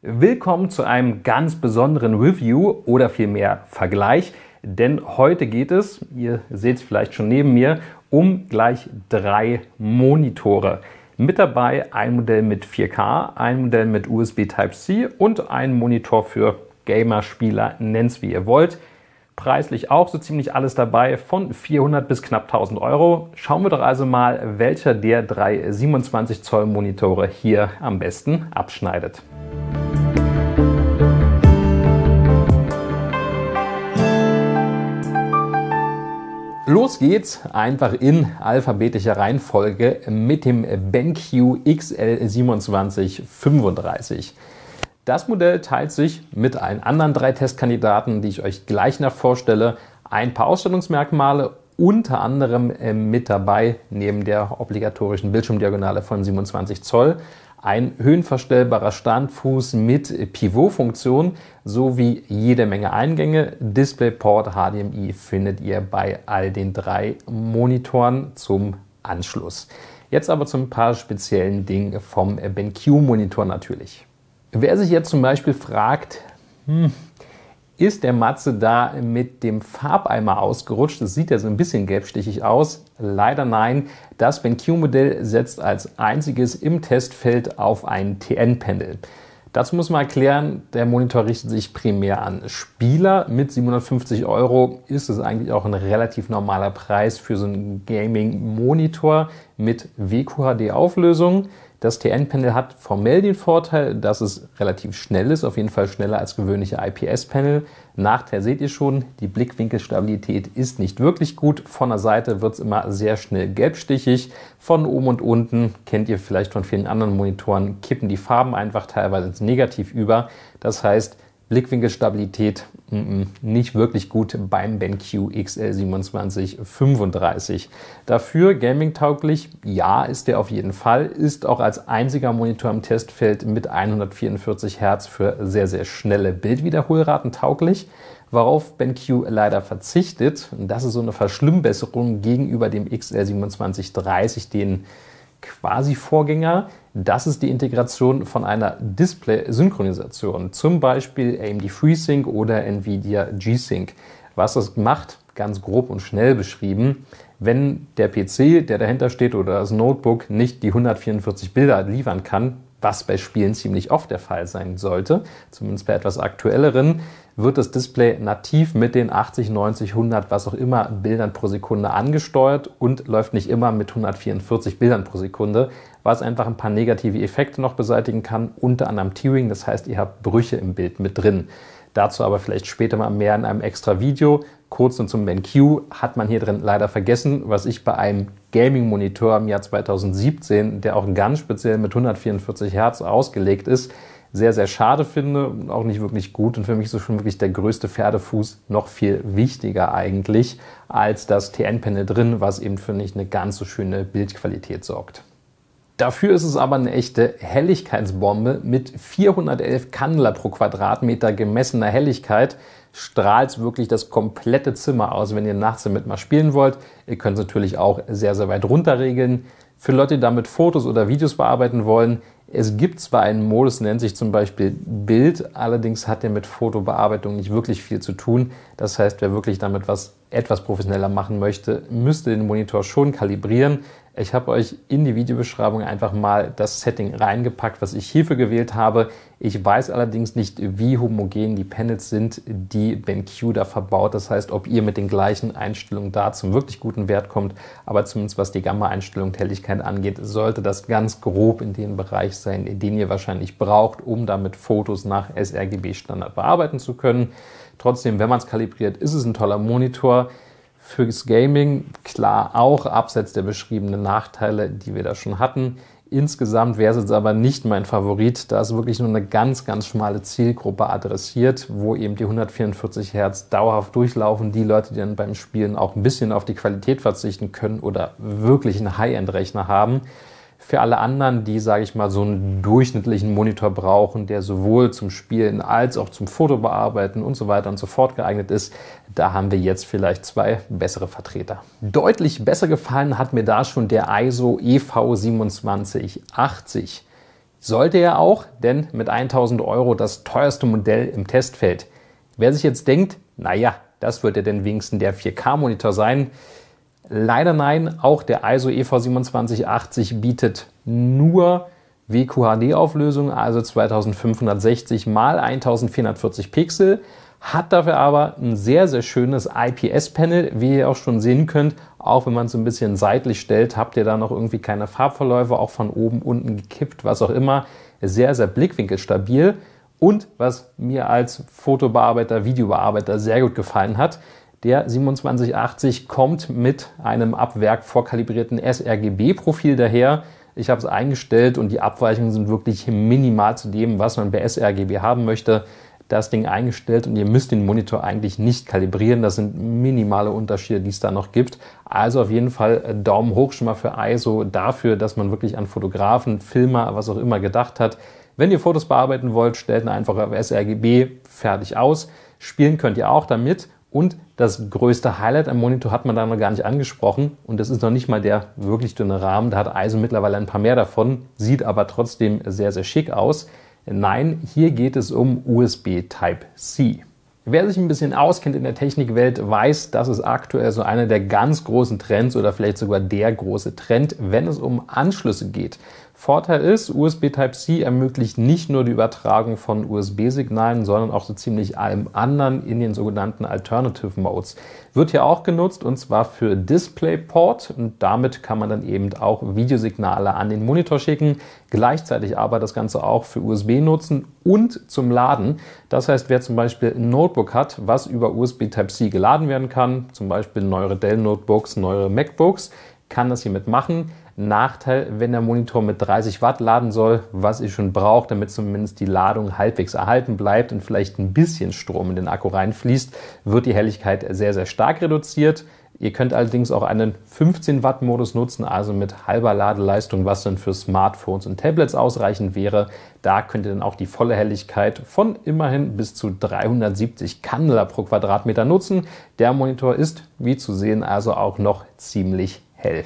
Willkommen zu einem ganz besonderen Review oder vielmehr Vergleich, denn heute geht es, ihr seht es vielleicht schon neben mir, um gleich drei Monitore. Mit dabei ein Modell mit 4K, ein Modell mit USB Type-C und ein Monitor für Gamer-Spieler, nennt es wie ihr wollt. Preislich auch so ziemlich alles dabei, von 400 bis knapp 1000 Euro. Schauen wir doch also mal, welcher der drei 27 Zoll Monitore hier am besten abschneidet. Los geht's einfach in alphabetischer Reihenfolge mit dem BenQ XL2735. Das Modell teilt sich mit allen anderen drei Testkandidaten, die ich euch gleich nach vorstelle, ein paar Ausstellungsmerkmale, unter anderem äh, mit dabei neben der obligatorischen Bildschirmdiagonale von 27 Zoll ein höhenverstellbarer Standfuß mit Pivotfunktion sowie jede Menge Eingänge. DisplayPort HDMI findet ihr bei all den drei Monitoren zum Anschluss. Jetzt aber zu ein paar speziellen Dingen vom BenQ-Monitor natürlich. Wer sich jetzt zum Beispiel fragt, hm, ist der Matze da mit dem Farbeimer ausgerutscht. Das sieht ja so ein bisschen gelbstichig aus. Leider nein. Das BenQ-Modell setzt als einziges im Testfeld auf ein TN-Pendel. Das muss man erklären, der Monitor richtet sich primär an Spieler. Mit 750 Euro ist es eigentlich auch ein relativ normaler Preis für so einen Gaming-Monitor mit WQHD-Auflösung. Das TN-Panel hat formell den Vorteil, dass es relativ schnell ist, auf jeden Fall schneller als gewöhnliche IPS-Panel. Nachteil seht ihr schon, die Blickwinkelstabilität ist nicht wirklich gut. Von der Seite wird es immer sehr schnell gelbstichig. Von oben und unten, kennt ihr vielleicht von vielen anderen Monitoren, kippen die Farben einfach teilweise ins Negativ über. Das heißt, Blickwinkelstabilität nicht wirklich gut beim BenQ XL2735. Dafür gaming-tauglich, ja, ist der auf jeden Fall, ist auch als einziger Monitor im Testfeld mit 144 Hertz für sehr, sehr schnelle Bildwiederholraten tauglich. Worauf BenQ leider verzichtet, und das ist so eine Verschlimmbesserung gegenüber dem XL2730, den quasi Vorgänger. Das ist die Integration von einer Display-Synchronisation, zum Beispiel AMD FreeSync oder NVIDIA G-Sync. Was das macht, ganz grob und schnell beschrieben, wenn der PC, der dahinter steht oder das Notebook nicht die 144 Bilder liefern kann, was bei Spielen ziemlich oft der Fall sein sollte, zumindest bei etwas aktuelleren, wird das Display nativ mit den 80, 90, 100, was auch immer Bildern pro Sekunde angesteuert und läuft nicht immer mit 144 Bildern pro Sekunde, was einfach ein paar negative Effekte noch beseitigen kann, unter anderem Tearing, das heißt, ihr habt Brüche im Bild mit drin. Dazu aber vielleicht später mal mehr in einem extra Video kurz und zum BenQ hat man hier drin leider vergessen, was ich bei einem Gaming-Monitor im Jahr 2017, der auch ganz speziell mit 144 Hertz ausgelegt ist, sehr, sehr schade finde und auch nicht wirklich gut. Und für mich ist es schon wirklich der größte Pferdefuß noch viel wichtiger eigentlich als das TN-Panel drin, was eben für nicht eine ganz so schöne Bildqualität sorgt. Dafür ist es aber eine echte Helligkeitsbombe. Mit 411 Kandler pro Quadratmeter gemessener Helligkeit strahlt wirklich das komplette Zimmer aus, wenn ihr nachts damit mal spielen wollt. Ihr könnt es natürlich auch sehr, sehr weit runter regeln. Für Leute, die damit Fotos oder Videos bearbeiten wollen, es gibt zwar einen Modus, nennt sich zum Beispiel Bild, allerdings hat der mit Fotobearbeitung nicht wirklich viel zu tun. Das heißt, wer wirklich damit was etwas professioneller machen möchte, müsst ihr den Monitor schon kalibrieren. Ich habe euch in die Videobeschreibung einfach mal das Setting reingepackt, was ich hierfür gewählt habe. Ich weiß allerdings nicht, wie homogen die Panels sind, die BenQ da verbaut. Das heißt, ob ihr mit den gleichen Einstellungen da zum wirklich guten Wert kommt. Aber zumindest was die Gamma-Einstellung Helligkeit angeht, sollte das ganz grob in dem Bereich sein, den ihr wahrscheinlich braucht, um damit Fotos nach sRGB-Standard bearbeiten zu können. Trotzdem, wenn man es kalibriert, ist es ein toller Monitor. Fürs Gaming klar auch, abseits der beschriebenen Nachteile, die wir da schon hatten. Insgesamt wäre es jetzt aber nicht mein Favorit, da es wirklich nur eine ganz, ganz schmale Zielgruppe adressiert, wo eben die 144 Hertz dauerhaft durchlaufen, die Leute, die dann beim Spielen auch ein bisschen auf die Qualität verzichten können oder wirklich einen High-End-Rechner haben für alle anderen, die, sage ich mal, so einen durchschnittlichen Monitor brauchen, der sowohl zum Spielen als auch zum Fotobearbeiten und so weiter und so fort geeignet ist, da haben wir jetzt vielleicht zwei bessere Vertreter. Deutlich besser gefallen hat mir da schon der ISO EV 2780. Sollte er auch, denn mit 1000 Euro das teuerste Modell im Testfeld. Wer sich jetzt denkt, naja, das wird ja denn wenigstens der 4K-Monitor sein, Leider nein, auch der ISO EV2780 bietet nur WQHD-Auflösung, also 2560 x 1440 Pixel, hat dafür aber ein sehr, sehr schönes IPS-Panel, wie ihr auch schon sehen könnt. Auch wenn man es ein bisschen seitlich stellt, habt ihr da noch irgendwie keine Farbverläufe, auch von oben, unten gekippt, was auch immer. Sehr, sehr blickwinkelstabil. Und was mir als Fotobearbeiter, Videobearbeiter sehr gut gefallen hat, der 2780 kommt mit einem ab Werk vorkalibrierten sRGB-Profil daher. Ich habe es eingestellt und die Abweichungen sind wirklich minimal zu dem, was man bei sRGB haben möchte. Das Ding eingestellt und ihr müsst den Monitor eigentlich nicht kalibrieren. Das sind minimale Unterschiede, die es da noch gibt. Also auf jeden Fall äh, Daumen hoch schon mal für ISO dafür, dass man wirklich an Fotografen, Filmer, was auch immer gedacht hat. Wenn ihr Fotos bearbeiten wollt, stellt ihn einfach auf sRGB fertig aus. Spielen könnt ihr auch damit und das größte Highlight am Monitor hat man da noch gar nicht angesprochen und das ist noch nicht mal der wirklich dünne Rahmen. Da hat Eisen mittlerweile ein paar mehr davon, sieht aber trotzdem sehr, sehr schick aus. Nein, hier geht es um USB Type-C. Wer sich ein bisschen auskennt in der Technikwelt, weiß, dass es aktuell so einer der ganz großen Trends oder vielleicht sogar der große Trend, wenn es um Anschlüsse geht. Vorteil ist, USB Type-C ermöglicht nicht nur die Übertragung von USB-Signalen, sondern auch so ziemlich allem anderen in den sogenannten Alternative Modes. Wird hier auch genutzt und zwar für DisplayPort und damit kann man dann eben auch Videosignale an den Monitor schicken, gleichzeitig aber das Ganze auch für USB nutzen und zum Laden. Das heißt, wer zum Beispiel ein Notebook hat, was über USB Type-C geladen werden kann, zum Beispiel neuere Dell-Notebooks, neuere MacBooks, kann das hiermit machen. Nachteil, wenn der Monitor mit 30 Watt laden soll, was ich schon brauche, damit zumindest die Ladung halbwegs erhalten bleibt und vielleicht ein bisschen Strom in den Akku reinfließt, wird die Helligkeit sehr, sehr stark reduziert. Ihr könnt allerdings auch einen 15 Watt Modus nutzen, also mit halber Ladeleistung, was dann für Smartphones und Tablets ausreichend wäre. Da könnt ihr dann auch die volle Helligkeit von immerhin bis zu 370 Candela pro Quadratmeter nutzen. Der Monitor ist, wie zu sehen, also auch noch ziemlich hell.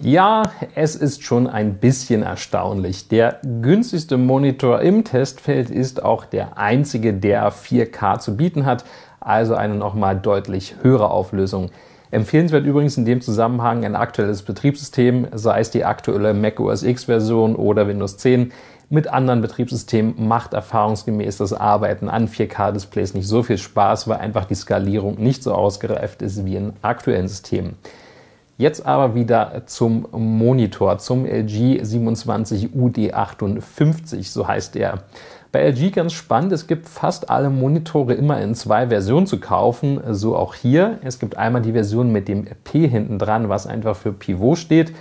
Ja, es ist schon ein bisschen erstaunlich. Der günstigste Monitor im Testfeld ist auch der einzige, der 4K zu bieten hat, also eine nochmal deutlich höhere Auflösung. Empfehlenswert übrigens in dem Zusammenhang ein aktuelles Betriebssystem, sei es die aktuelle Mac OS X-Version oder Windows 10. Mit anderen Betriebssystemen macht erfahrungsgemäß das Arbeiten an 4K-Displays nicht so viel Spaß, weil einfach die Skalierung nicht so ausgereift ist wie in aktuellen Systemen. Jetzt aber wieder zum Monitor, zum LG 27UD58, so heißt er. Bei LG ganz spannend, es gibt fast alle Monitore immer in zwei Versionen zu kaufen, so auch hier. Es gibt einmal die Version mit dem P hinten dran, was einfach für Pivot steht.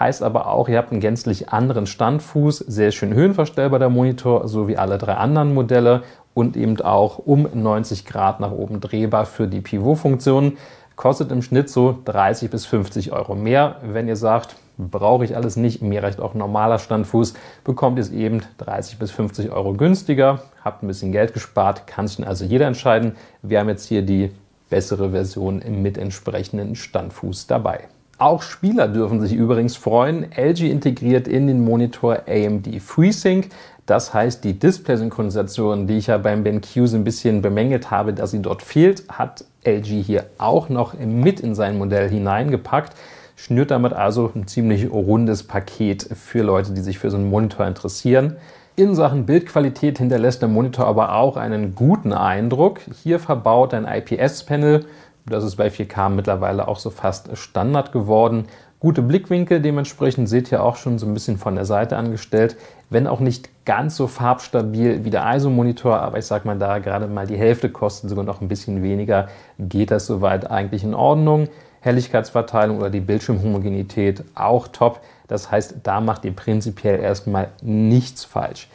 Heißt aber auch, ihr habt einen gänzlich anderen Standfuß, sehr schön höhenverstellbar der Monitor, so wie alle drei anderen Modelle und eben auch um 90 Grad nach oben drehbar für die Pivot-Funktion. Kostet im Schnitt so 30 bis 50 Euro mehr. Wenn ihr sagt, brauche ich alles nicht, mir reicht auch normaler Standfuß, bekommt ihr es eben 30 bis 50 Euro günstiger, habt ein bisschen Geld gespart, kann sich also jeder entscheiden. Wir haben jetzt hier die bessere Version mit entsprechenden Standfuß dabei. Auch Spieler dürfen sich übrigens freuen. LG integriert in den Monitor AMD FreeSync. Das heißt, die Display-Synchronisation, die ich ja beim BenQ so ein bisschen bemängelt habe, dass sie dort fehlt, hat LG hier auch noch mit in sein Modell hineingepackt. Schnürt damit also ein ziemlich rundes Paket für Leute, die sich für so einen Monitor interessieren. In Sachen Bildqualität hinterlässt der Monitor aber auch einen guten Eindruck. Hier verbaut ein IPS-Panel das ist bei 4K mittlerweile auch so fast Standard geworden. Gute Blickwinkel, dementsprechend seht ihr auch schon so ein bisschen von der Seite angestellt. Wenn auch nicht ganz so farbstabil wie der ISO-Monitor, aber ich sag mal, da gerade mal die Hälfte kostet, sogar noch ein bisschen weniger, geht das soweit eigentlich in Ordnung. Helligkeitsverteilung oder die Bildschirmhomogenität auch top. Das heißt, da macht ihr prinzipiell erstmal nichts falsch.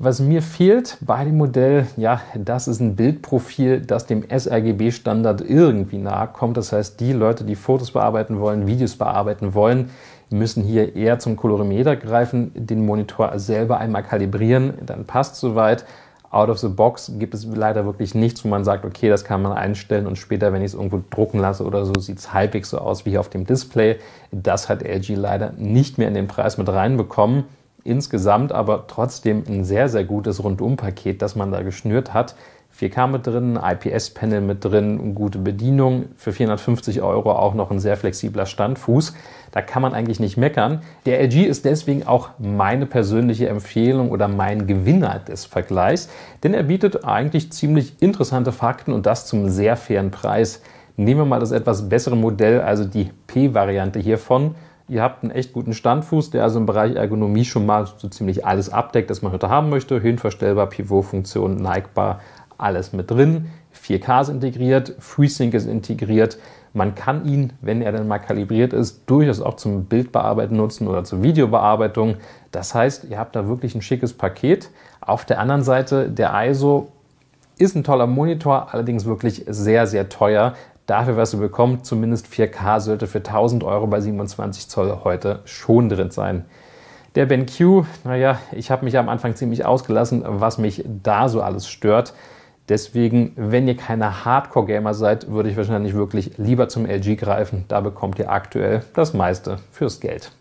Was mir fehlt bei dem Modell, ja, das ist ein Bildprofil, das dem sRGB-Standard irgendwie nahe kommt. Das heißt, die Leute, die Fotos bearbeiten wollen, Videos bearbeiten wollen, müssen hier eher zum Kolorimeter greifen, den Monitor selber einmal kalibrieren, dann passt soweit. Out of the box gibt es leider wirklich nichts, wo man sagt, okay, das kann man einstellen und später, wenn ich es irgendwo drucken lasse oder so, sieht es halbwegs so aus wie hier auf dem Display. Das hat LG leider nicht mehr in den Preis mit reinbekommen. Insgesamt aber trotzdem ein sehr, sehr gutes Rundumpaket, das man da geschnürt hat. 4K mit drin, IPS-Panel mit drin, gute Bedienung, für 450 Euro auch noch ein sehr flexibler Standfuß. Da kann man eigentlich nicht meckern. Der LG ist deswegen auch meine persönliche Empfehlung oder mein Gewinner des Vergleichs, denn er bietet eigentlich ziemlich interessante Fakten und das zum sehr fairen Preis. Nehmen wir mal das etwas bessere Modell, also die P-Variante hiervon. Ihr habt einen echt guten Standfuß, der also im Bereich Ergonomie schon mal so ziemlich alles abdeckt, das man heute haben möchte. Höhenverstellbar, Pivotfunktion, neigbar, alles mit drin. 4K ist integriert, FreeSync ist integriert. Man kann ihn, wenn er dann mal kalibriert ist, durchaus auch zum Bildbearbeiten nutzen oder zur Videobearbeitung. Das heißt, ihr habt da wirklich ein schickes Paket. Auf der anderen Seite, der ISO ist ein toller Monitor, allerdings wirklich sehr, sehr teuer dafür, was ihr bekommt, zumindest 4K sollte für 1000 Euro bei 27 Zoll heute schon drin sein. Der BenQ, naja, ich habe mich am Anfang ziemlich ausgelassen, was mich da so alles stört. Deswegen, wenn ihr keine Hardcore-Gamer seid, würde ich wahrscheinlich wirklich lieber zum LG greifen. Da bekommt ihr aktuell das meiste fürs Geld.